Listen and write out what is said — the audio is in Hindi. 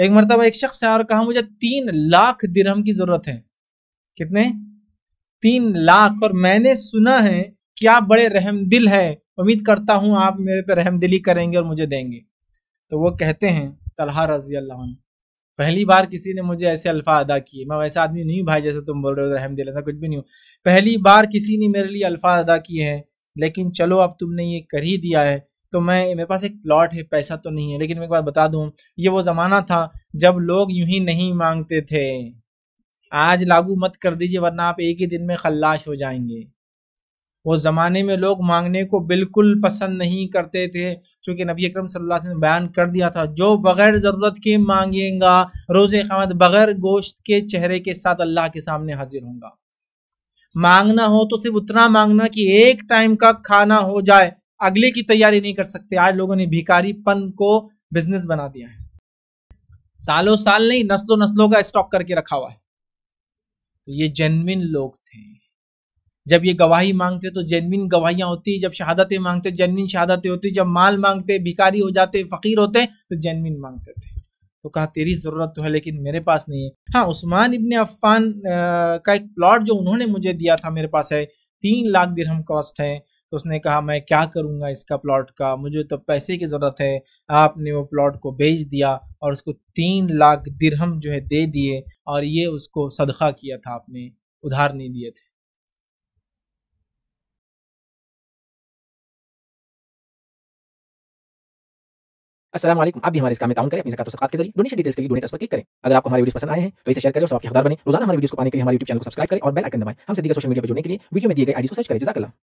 एक मरतबा एक शख्स आया और कहा मुझे तीन लाख दिरहम की ज़रूरत है कितने तीन लाख और मैंने सुना है कि आप बड़े रहम दिल है उम्मीद करता हूँ आप मेरे पे रहम दिली करेंगे और मुझे देंगे तो वो कहते हैं तलहा रजी अल्लाह पहली बार किसी ने मुझे ऐसे अल्फा अदा किए मैं वैसा आदमी नहीं भाई जैसे तुम बोल रहे हो रहम दिल ऐसा कुछ भी नहीं हो पहली बार किसी ने मेरे लिए अल्फा अदा किए हैं लेकिन चलो अब तुमने ये कर ही दिया है तो मैं मेरे पास एक प्लॉट है पैसा तो नहीं है लेकिन मैं एक बात बता दूं ये वो जमाना था जब लोग यूं ही नहीं मांगते थे आज लागू मत कर दीजिए वरना आप एक ही दिन में खल्लाश हो जाएंगे वो ज़माने में लोग मांगने को बिल्कुल पसंद नहीं करते थे क्योंकि नबी अकरम सल्लल्लाहु अलैहि वसल्लम ने बयान कर दिया था जो बगैर ज़रूरत के मांगेगा रोजे क़यामत बगैर गोश्त के चेहरे के साथ अल्लाह के सामने हाजिर होगा मांगना हो तो सिर्फ उतना मांगना कि एक टाइम का खाना हो जाए अगले की तैयारी नहीं कर सकते आज लोगों ने पन को बिजनेस बना दिया है सालों साल नहीं नस्लों नस्लों का स्टॉक करके रखा हुआ है तो ये जेनविन लोग थे जब ये गवाही मांगते तो जेनविन गवाहियां होती जब शहादतें मांगते जेनविन शहादतें होती जब माल मांगते भिकारी हो जाते फकीर होते तो जेनविन मांगते थे तो कहा तेरी ज़रूरत तो है लेकिन मेरे पास नहीं है हाँ उस्मान इबन अफ़ान का एक प्लॉट जो उन्होंने मुझे दिया था मेरे पास है तीन लाख दिरहम कॉस्ट है तो उसने कहा मैं क्या करूँगा इसका प्लॉट का मुझे तो पैसे की ज़रूरत है आपने वो प्लॉट को बेच दिया और उसको तीन लाख दिरहम जो है दे दिए और ये उसको सदका किया था आपने उधार नहीं दिए थे असलम आप भी हमारे इस काम में करें अपनी जकात के जरिए डोनेशन डिटेल्स के लिए डोनेट पर क्लिक करें अगर आपको हमारी वीडियो पसंद आए हैं तो इसे शेयर करें और सबके हकदार बने रोजाना हमारे वीडियो को पाने के लिए हमारे यूट्यूब चैनल को सब्सक्राइब करें और बेल आइकन दबाएं हम सीधे सोशल मीडिया पर जुड़ने के लिए वीडियो में दिए गए आईडी को सर्च करें जजाकला